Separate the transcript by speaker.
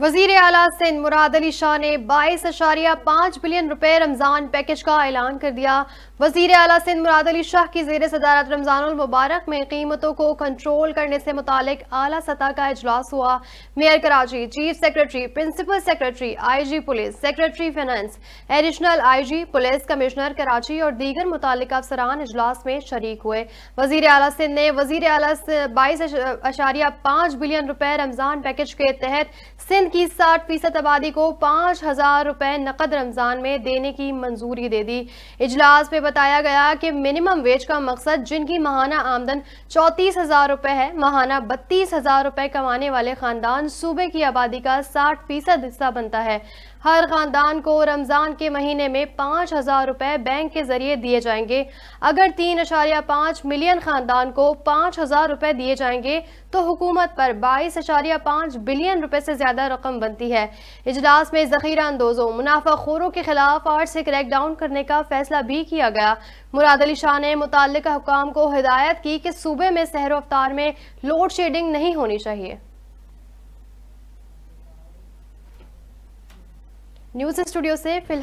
Speaker 1: वजीर अला सिंध मुराद अली शाह ने बाईस अशारिया पाँच बिलियन रुपए रमज़ान पैकेज का ऐलान कर दिया वजीर अला सिंध मुराद अली शाह की जेर सदारत रमज़ानमबारक में कीमतों को कंट्रोल करने से मुतक अली सतह का अजलास हुआ mayor Karachi chief secretary principal secretary I G police secretary finance additional I G police commissioner Karachi और दीगर मुतल अफसरान अजलास में शरीक हुए वजीर अला सिंध ने वजीर अला बाईस अशारिया पाँच बिलियन रुपए रमज़ान पैकेज के तहत सिंध लेन की साठ फीसद आबादी को पाँच हजार रुपये नकद रमज़ान में देने की मंजूरी दे दी इजलास में बताया गया कि मिनिमम वेज का मकसद जिनकी महाना आमदन चौंतीस हजार रुपये है महाना बत्तीस हजार रुपये कमाने वाले खानदान सूबे की आबादी का साठ फीसद हिस्सा बनता है हर खानदान को रमज़ान के महीने में पाँच हज़ार रुपये बैंक के जरिए दिए जाएंगे अगर तीन अशारिया पाँच मिलियन खानदान को पाँच हज़ार रुपये दिए जाएंगे तो हुकूमत पर बाईस अशारिया पाँच बिलियन रुपये से ज़्यादा रकम बनती है इजलास में ज़खीरा अंदोज़ों मुनाफा खोरों के खिलाफ आठ से क्रैक डाउन करने का फैसला भी किया गया मुराद अली शाह ने मुतल हुकाम को हिदायत की कि सूबे में सहर अफ्तार में लोड शेडिंग नहीं होनी चाहिए न्यूज स्टूडियो से फिलहाल